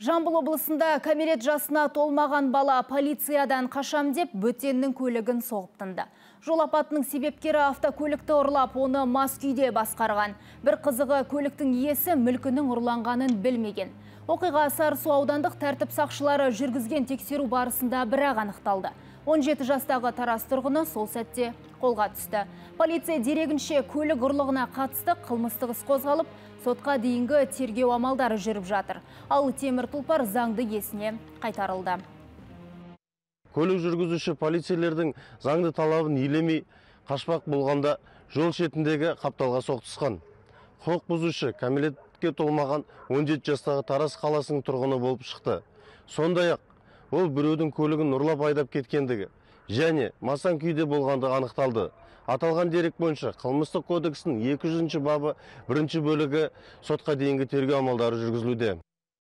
Жамбыл облысында камерет жасына толмаған бала полициядан қашам деп бөтеннің көлігін соғыптынды. тынды. Жол апатының себепкері автокөлікті ұрлап, оны мас күйде басқарған. Бір қызығы көліктің иесі мүлкінің ұрланғанын білмеген. Оқиға Сарысу аудандық тәртіп сақшылары жүргізген тексеру барысында бірақ анықталды. 17 жастағы тарастырғыны сол сәтте қолға түсті. Полиция дерегінше көлік ұрлығына қатысты қылмыстық іс қозғалып, сотқа дейінгі тергеу амалдары жүріп жатыр. Ал темір тұлпар заңды есіне қайтарылды. Көлік жүргізуші полицейлердің заңды талабын елемей қашпақ болғанда жол шетіндегі қапталға соқтысқан. Құқық бұзушы кәмелетке толмаған 17 жастағы Тарас қаласының тұрғыны болып шықты. Сондай ақ ол біреудің көлігін нұрлап айдап кеткендігі және масан күйде болғандығы анықталды аталған дерек бойынша қылмыстық кодекстің 200 жүзінші бабы бірінші бөлігі сотқа дейінгі тергеу амалдары жүргізілуде